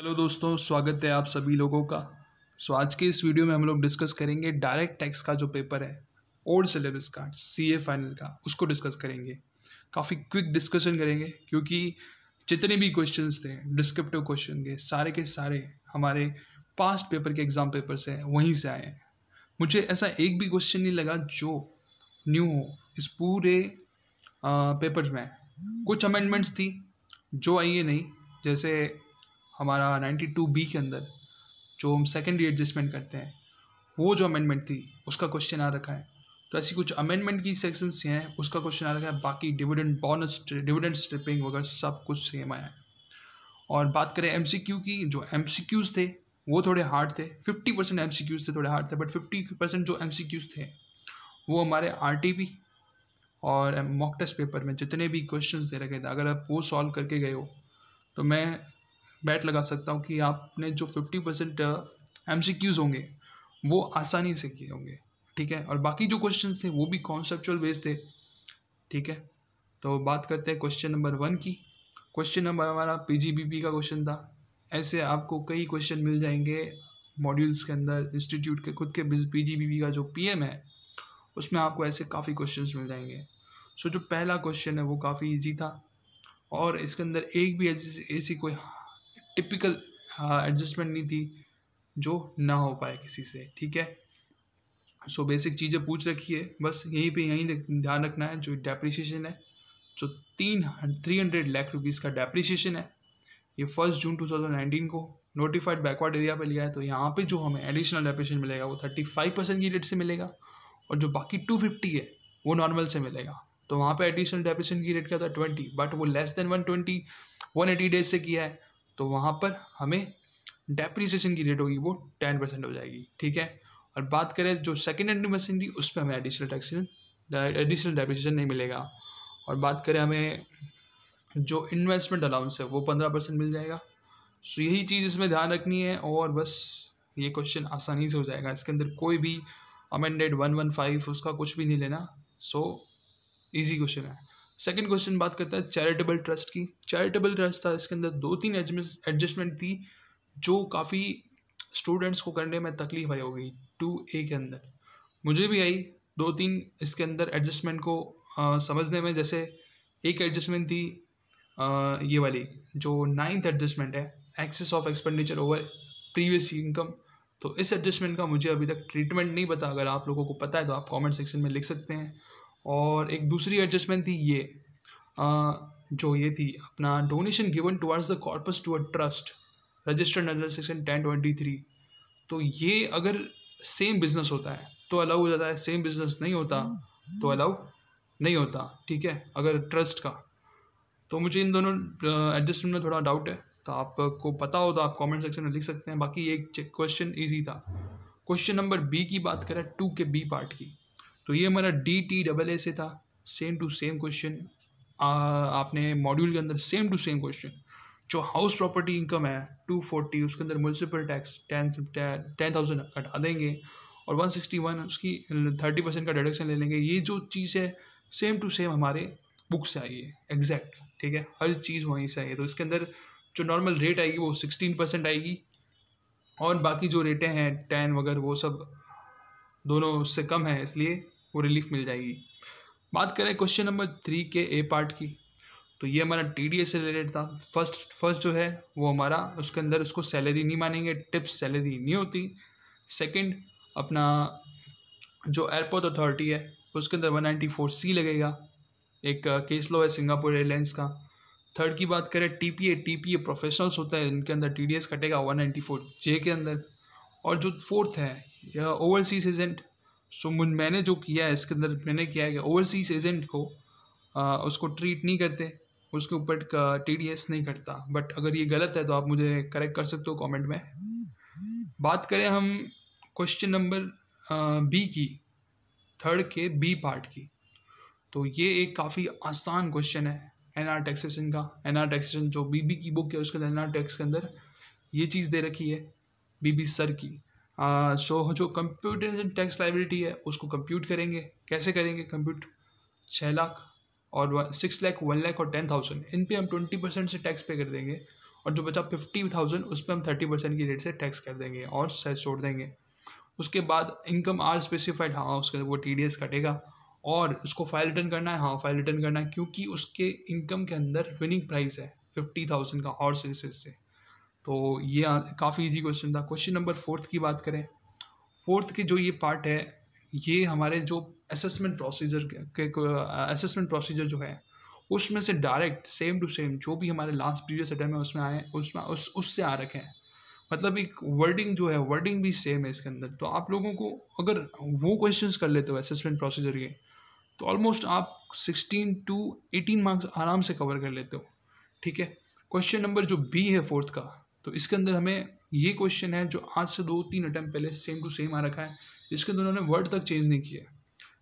hello दोस्तों स्वागत है आप सभी लोगों का सो आज के इस वीडियो में हम लोग डिस्कस करेंगे डायरेक्ट टैक्स का जो पेपर है ओल्ड सिलेबस का सीए फाइनल का उसको डिस्कस करेंगे काफ़ी क्विक डिस्कशन करेंगे क्योंकि जितने भी क्वेश्चंस थे डिस्क्रिप्टिव क्वेश्चन के सारे के सारे हमारे पास्ट पेपर के एग्ज़ाम पेपर से वहीं से आए हैं मुझे ऐसा एक भी क्वेश्चन नहीं लगा जो न्यू हो इस पूरे पेपर में कुछ अमेंडमेंट्स थी जो आई है नहीं जैसे हमारा नाइन्टी टू बी के अंदर जो हम सेकेंडरी एडजस्टमेंट करते हैं वो जो अमेंडमेंट थी उसका क्वेश्चन आ रखा है तो ऐसी कुछ अमेंडमेंट की सेक्शंस हैं उसका क्वेश्चन आ रखा है बाकी डिविडेंड बोनस डिविडेंड स्ट्रिपिंग वगैरह सब कुछ सेम आया है और बात करें एम की जो एम थे वो थोड़े हार्ड थे फिफ्टी परसेंट एम थे थोड़े हार्ड थे बट फिफ्टी परसेंट जो एम थे वो हमारे आर और मॉक टेस्ट पेपर में जितने भी क्वेश्चन दे रखे थे अगर आप वो सॉल्व करके गए हो तो मैं बैट लगा सकता हूँ कि आपने जो fifty percent M C Qs होंगे वो आसानी से किए होंगे ठीक है और बाकी जो क्वेश्चन थे वो भी कॉन्सेपचुअल बेस्ड थे ठीक है तो बात करते हैं क्वेश्चन नंबर वन की क्वेश्चन नंबर हमारा पी का क्वेश्चन था ऐसे आपको कई क्वेश्चन मिल जाएंगे मॉड्यूल्स के अंदर इंस्टीट्यूट के खुद के पी का जो पी है उसमें आपको ऐसे काफ़ी क्वेश्चन मिल जाएंगे सो so, जो पहला क्वेश्चन है वो काफ़ी ईजी था और इसके अंदर एक भी ऐसी कोई टिपिकल एडजस्टमेंट हाँ, नहीं थी जो ना हो पाए किसी से ठीक है सो बेसिक चीज़ें पूछ रखी है बस यहीं पे यहीं ध्यान रखना है जो डेप्रिसिएशन है जो तीन थ्री हंड्रेड लाख रुपीज़ का डेप्रिसिएशन है ये first June two thousand nineteen को नोटिफाइड बैकवर्ड एरिया पे लिया है तो यहाँ पे जो हमें एडिशनल डेप्रिसिएशन मिलेगा वो थर्टी फाइव परसेंट की रेट से मिलेगा और जो बाकी टू फिफ्टी है वो नॉर्मल से मिलेगा तो वहाँ पे एडिशनल डेप्रिसिएशन की रेट क्या था ट्वेंटी बट वो less than one twenty one eighty days से किया है तो वहाँ पर हमें डेप्रीसीशन की रेट होगी वो टेन परसेंट हो जाएगी ठीक है और बात करें जो सेकेंड हैंड मशीनरी उस पर हमें एडिशनल टैक्सेशन एडिशनल डेप्रिसिएशन नहीं मिलेगा और बात करें हमें जो इन्वेस्टमेंट अलाउंस है वो पंद्रह परसेंट मिल जाएगा सो यही चीज़ इसमें ध्यान रखनी है और बस ये क्वेश्चन आसानी से हो जाएगा इसके अंदर कोई भी अमेंडेड वन वन फाइव उसका कुछ भी नहीं लेना सो ईजी क्वेश्चन है सेकेंड क्वेश्चन बात करते हैं चैरिटेबल ट्रस्ट की चैरिटेबल ट्रस्ट था इसके अंदर दो तीन एडजस्टमेंट थी जो काफ़ी स्टूडेंट्स को करने में तकलीफ आई होगी टू ए के अंदर मुझे भी आई दो तीन इसके अंदर एडजस्टमेंट को आ, समझने में जैसे एक एडजस्टमेंट थी आ, ये वाली जो नाइन्थ एडजस्टमेंट है excess of expenditure over previous income तो इस एडजस्टमेंट का मुझे अभी तक ट्रीटमेंट नहीं पता अगर आप लोगों को पता है तो आप कमेंट सेक्शन में लिख सकते हैं और एक दूसरी एडजस्टमेंट थी ये आ, जो ये थी अपना donation given towards the corpus to a trust registered under section ten twenty three तो ये अगर सेम बिजनेस होता है तो अलाउ हो जाता है सेम बिजनेस नहीं होता तो अलाउ नहीं होता ठीक है अगर ट्रस्ट का तो मुझे इन दोनों एडजस्टमेंट में थोड़ा डाउट है तो आपको पता हो तो आप कमेंट सेक्शन में लिख सकते हैं बाकी एक क्वेश्चन ईजी था क्वेश्चन नंबर बी की बात करें टू के बी पार्ट की तो ये हमारा डी टी डबल ए से था सेम टू सेम क्वेश्चन आपने मॉड्यूल के अंदर सेम टू सेम क्वेश्चन जो हाउस प्रॉपर्टी इनकम है टू फोर्टी उसके अंदर municipal tax ten ten thousand कटा देंगे और वन सिक्सटी वन उसकी थर्टी परसेंट का डिडक्शन ले लेंगे ये जो चीज़ है सेम टू सेम हमारे बुक से आई है एग्जैक्ट ठीक है हर चीज़ वहीं से आई है तो इसके अंदर जो नॉर्मल रेट आएगी वो सिक्सटीन परसेंट आएगी और बाकी जो रेटें हैं टेन वगैरह वो सब दोनों उससे कम है इसलिए वो रिलीफ मिल जाएगी बात करें क्वेश्चन नंबर थ्री के ए पार्ट की तो ये हमारा टी डी एस से रिलेटेड था फर्स्ट फर्स्ट जो है वो हमारा उसके अंदर उसको सैलरी नहीं मानेंगे टिप्स सैलरी नहीं होती सेकंड अपना जो एयरपोर्ट अथॉरिटी है उसके अंदर वन नाइन्टी फोर सी लगेगा एक केस uh, लो है सिंगापुर एयरलाइंस का थर्ड की बात करें T P A T P A professionals होता है इनके अंदर टी डी एस कटेगा वन नाइन्टी फोर जे के अंदर और जो फोर्थ है या ओवरसीज एजेंट सो मुझ मैंने जो किया है इसके अंदर मैंने किया है कि ओवरसीज एजेंट को आ, उसको ट्रीट नहीं करते उसके ऊपर टी डी एस नहीं करता बट अगर ये गलत है तो आप मुझे करेक्ट कर सकते हो कमेंट में बात करें हम क्वेश्चन नंबर बी की थर्ड के बी पार्ट की तो ये एक काफ़ी आसान क्वेश्चन है एन आर टैक्सेशन का एन आर टैक्सेशन जो बी बी की बुक है उसके अंदर एन आर टैक्स के अंदर ये चीज़ दे रखी है बी बी सर की सो so, जो कंप्यूटेशन टैक्स लाइबिलिटी है उसको कंप्यूट करेंगे कैसे करेंगे कंप्यूट छः लाख और सिक्स लाख वन लाख और टेन थाउजेंड इन पर हम ट्वेंटी परसेंट से टैक्स पे कर देंगे और जो बचा फिफ्टी थाउजेंड उस पर हम थर्टी परसेंट की रेट से टैक्स कर देंगे और सेस छोड़ देंगे उसके बाद इनकम आर स्पेसिफाइड हाँ उसके वो टी डी एस कटेगा और उसको फाइल रिटर्न करना है हाँ फाइल रिटर्न करना है क्योंकि उसके इनकम के अंदर विनिंग प्राइस है फिफ्टी थाउजेंड का और रेसेस से तो ये काफ़ी इजी क्वेश्चन था क्वेश्चन नंबर फोर्थ की बात करें फोर्थ के जो ये पार्ट है ये हमारे जो असेसमेंट प्रोसीजर के असेसमेंट प्रोसीजर जो है उसमें से डायरेक्ट सेम टू सेम जो भी हमारे लास्ट प्रीवियस अटैम्प है उसमें आए उसमें उस उससे आ रखे हैं मतलब एक वर्डिंग जो है वर्डिंग भी सेम है इसके अंदर तो आप लोगों को अगर वो क्वेश्चंस कर लेते हो असेसमेंट प्रोसीजर के तो ऑलमोस्ट आप सिक्सटीन टू एटीन मार्क्स आराम से कवर कर लेते हो ठीक है क्वेश्चन नंबर जो बी है फोर्थ का तो इसके अंदर हमें ये क्वेश्चन है जो आज से दो तीन अटैम्प्ट पहले सेम टू सेम आ रखा है इसके अंदर उन्होंने वर्ड तक चेंज नहीं किया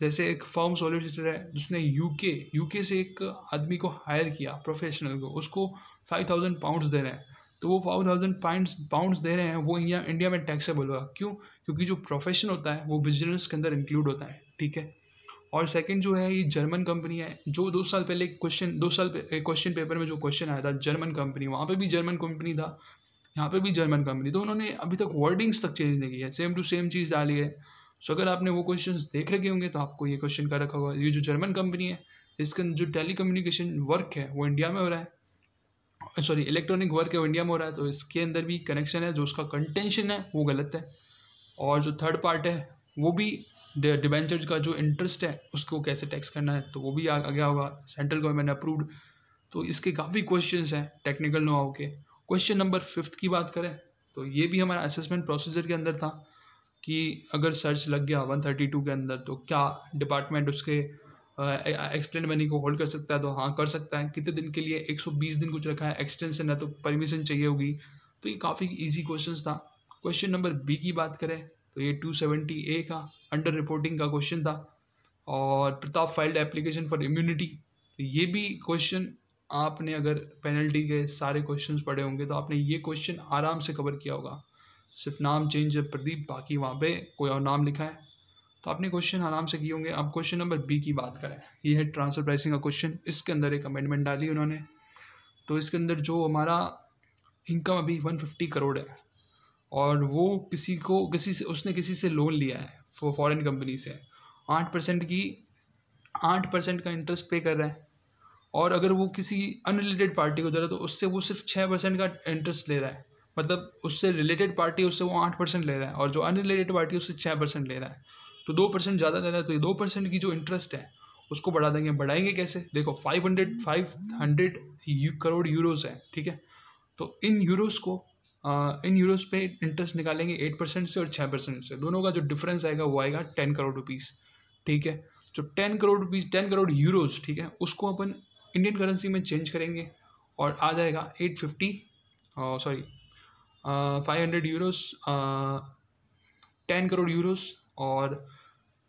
जैसे एक फॉर्म सॉलिसिटर है जिसने यूके यूके से एक आदमी को हायर किया प्रोफेशनल को उसको फाइव थाउजेंड पाउंड्स दे रहे हैं तो वो फाइव थाउजेंड पाइंड पाउंड्स दे रहे हैं वो इंडिया इंडिया में टैक्सेबल होगा क्यों क्योंकि जो प्रोफेशन होता है वो बिजनेस के अंदर इंक्लूड होता है ठीक है और सेकंड जो है ये जर्मन कंपनी है जो दो साल पहले क्वेश्चन दो साल क्वेश्चन पेपर में जो क्वेश्चन आया था जर्मन कंपनी वहाँ पे भी जर्मन कंपनी था यहाँ पे भी जर्मन कंपनी तो उन्होंने अभी तक वर्डिंग्स तक चेंज नहीं की है सेम टू सेम चीज़ डाली है सो अगर आपने वो क्वेश्चन देख रखे होंगे तो आपको ये क्वेश्चन कर रखा होगा ये जो जर्मन कंपनी है इसका जो टेली कम्युनिकेशन वर्क है वो इंडिया में हो रहा है सॉरी इलेक्ट्रॉनिक वर्क है वो इंडिया में हो रहा है तो इसके अंदर भी कनेक्शन है जो उसका कंटेंशन है वो गलत है और जो थर्ड पार्ट है वो भी डिबेंचर्स का जो इंटरेस्ट है उसको कैसे टैक्स करना है तो वो भी आ गया होगा सेंट्रल गवर्नमेंट अप्रूव्ड तो इसके काफ़ी क्वेश्चंस हैं टेक्निकल नो आओ के क्वेश्चन नंबर फिफ्थ की बात करें तो ये भी हमारा असेसमेंट प्रोसीजर के अंदर था कि अगर सर्च लग गया वन थर्टी टू के अंदर तो क्या डिपार्टमेंट उसके एक्सप्लेन मनी को होल्ड कर सकता है तो हाँ कर सकता है कितने दिन के लिए एक सौ बीस दिन कुछ रखा है एक्सटेंशन है तो परमिशन चाहिए होगी तो ये काफ़ी ईजी क्वेश्चन था क्वेश्चन नंबर बी की बात करें तो ये टू सेवेंटी ए का अंडर रिपोर्टिंग का क्वेश्चन था और Pratap filed application for immunity ये भी क्वेश्चन आपने अगर पेनल्टी के सारे क्वेश्चन पढ़े होंगे तो आपने ये क्वेश्चन आराम से कवर किया होगा सिर्फ नाम चेंज है प्रदीप बाकी वहाँ पे कोई और नाम लिखा है तो आपने क्वेश्चन आराम से किए होंगे अब क्वेश्चन नंबर बी की बात करें ये है ट्रांसफर प्राइसिंग का क्वेश्चन इसके अंदर एक अमेंडमेंट डाली उन्होंने तो इसके अंदर जो हमारा इनकम अभी वन फिफ्टी करोड़ है और वो किसी को किसी से उसने किसी से लोन लिया है फॉरेन कंपनी से आठ परसेंट की आठ परसेंट का इंटरेस्ट पे कर रहा है और अगर वो किसी अनरिलेटेड पार्टी को दे रहा है तो उससे वो सिर्फ छः परसेंट का इंटरेस्ट ले रहा है मतलब उससे रिलेटेड पार्टी उससे वो आठ परसेंट ले रहा है और जो अनरिलेटेड पार्टी उससे छः परसेंट ले रहा है तो दो परसेंट ज़्यादा ले रहा है तो ये दो परसेंट की जो इंटरेस्ट है उसको बढ़ा देंगे बढ़ाएंगे कैसे देखो five hundred five hundred crore euros है ठीक है तो इन यूरोज़ को आ, इन यूरोज़ पे इंटरेस्ट निकालेंगे एट परसेंट से और छः परसेंट से दोनों का जो डिफरेंस आएगा वो आएगा टेन करोड़ रुपीज़ ठीक है जो ten crore rupees ten crore euros ठीक है उसको अपन इंडियन करेंसी में चेंज करेंगे और आ जाएगा eight fifty sorry five hundred euros ten crore euros और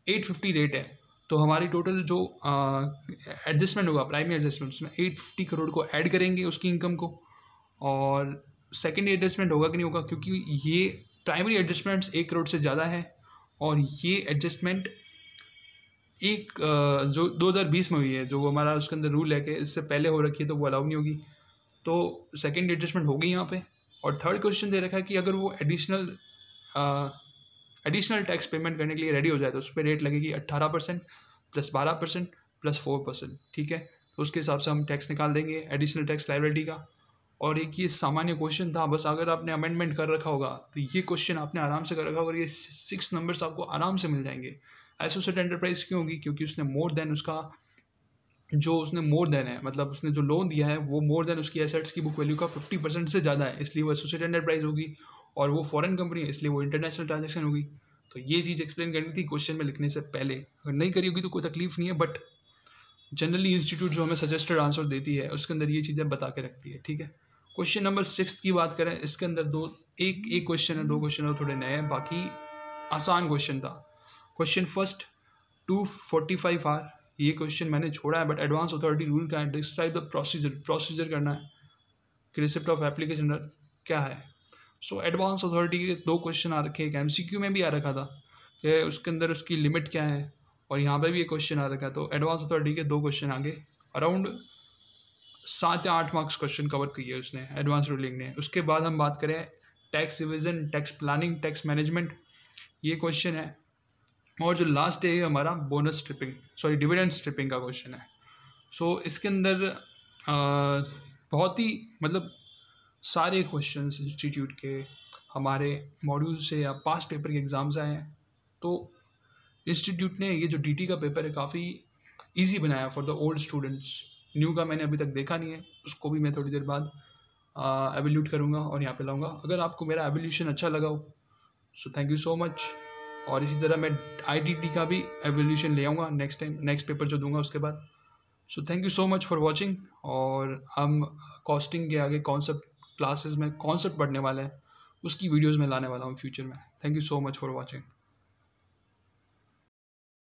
एट फिफ्टी रेट है तो हमारी टोटल जो एडजस्टमेंट uh, होगा प्राइमरी एडजस्टमेंट उसमें एट फिफ्टी करोड़ को ऐड करेंगे उसकी इनकम को और सेकेंड एडजस्टमेंट होगा कि नहीं होगा क्योंकि ये प्राइमरी एडजस्टमेंट्स एक करोड़ से ज़्यादा है और ये एडजस्टमेंट एक जो 2020 में हुई है जो हमारा उसके अंदर रूल है कि इससे पहले हो रखी है तो वो अलाउ नहीं होगी तो सेकेंड एडजस्टमेंट होगी यहाँ पे और थर्ड क्वेश्चन दे रखा है कि अगर वो एडिशनल एडिशनल टैक्स पेमेंट करने के लिए रेडी हो जाए तो उस पर रेट लगेगी अट्ठारह परसेंट प्लस बारह परसेंट प्लस फोर परसेंट ठीक है तो उसके हिसाब से हम टैक्स निकाल देंगे एडिशनल टैक्स लाइबिलिटी का और एक ये सामान्य क्वेश्चन था बस अगर आपने अमेंडमेंट कर रखा होगा तो ये क्वेश्चन आपने आराम से कर रखा होगा ये सिक्स नंबर्स आपको आराम से मिल जाएंगे एसोसिएट एंटरप्राइज क्यों होगी क्योंकि उसने मोर देन उसका जो उसने मोर देन है मतलब उसने जो लोन दिया है वो मोर देन उसकी एसेट्स की बुक वैल्यू का फिफ्टी परसेंट से ज़्यादा है इसलिए वो एसोसिएट एंटरप्राइज होगी और वो फॉरेन कंपनी है इसलिए वो इंटरनेशनल ट्रांजेक्शन होगी तो ये चीज़ एक्सप्लेन करनी थी क्वेश्चन में लिखने से पहले अगर नहीं करी होगी तो कोई तकलीफ नहीं है बट जनरली इंस्टीट्यूट जो हमें सजेस्टेड आंसर देती है उसके अंदर ये चीज़ें बता के रखती है ठीक है क्वेश्चन नंबर सिक्स की बात करें इसके अंदर दो एक एक क्वेश्चन है दो क्वेश्चन और थोड़े नए हैं बाकी आसान क्वेश्चन था question first two forty five R ये क्वेश्चन मैंने छोड़ा है बट एडवांस अथॉरिटी रूल का है डिस्क्राइब द प्रोसीजर प्रोसीजर करना है कि रिसिप्ट ऑफ एप्लीकेशन क्या है सो एडवांस अथॉरिटी के दो क्वेश्चन आ रखे हैं एम सी क्यू में भी आ रखा था कि उसके अंदर उसकी लिमिट क्या है और यहाँ पे भी ये क्वेश्चन आ रखा है तो एडवांस अथॉरिटी के दो क्वेश्चन आगे अराउंड सात या आठ मार्क्स क्वेश्चन कवर किए उसने एडवांस रूलिंग ने उसके बाद हम बात करें tax revision tax planning tax management ये क्वेश्चन है और जो लास्ट है हमारा bonus stripping sorry dividend stripping का क्वेश्चन है सो so, इसके अंदर बहुत ही मतलब सारे क्वेश्चन इंस्टीट्यूट के हमारे मॉड्यूल से या पास्ट पेपर के एग्ज़ाम्स आए हैं तो इंस्टीट्यूट ने ये जो डीटी का पेपर है काफ़ी इजी बनाया for the old students new का मैंने अभी तक देखा नहीं है उसको भी मैं थोड़ी देर बाद एवोल्यूट करूँगा और यहाँ पे लाऊँगा अगर आपको मेरा एवोल्यूशन अच्छा लगा हो so thank you so much और इसी तरह मैं आई का भी एवोल्यूशन ले आऊँगा नेक्स्ट टाइम नेक्स्ट पेपर जो दूंगा उसके बाद so thank you so much for watching और हम कॉस्टिंग के आगे कॉन्सेप्ट क्लासेस में कॉन्सेप्ट पढ़ने वाले हैं उसकी वीडियोज़ में लाने वाला हूँ फ्यूचर में thank you so much for watching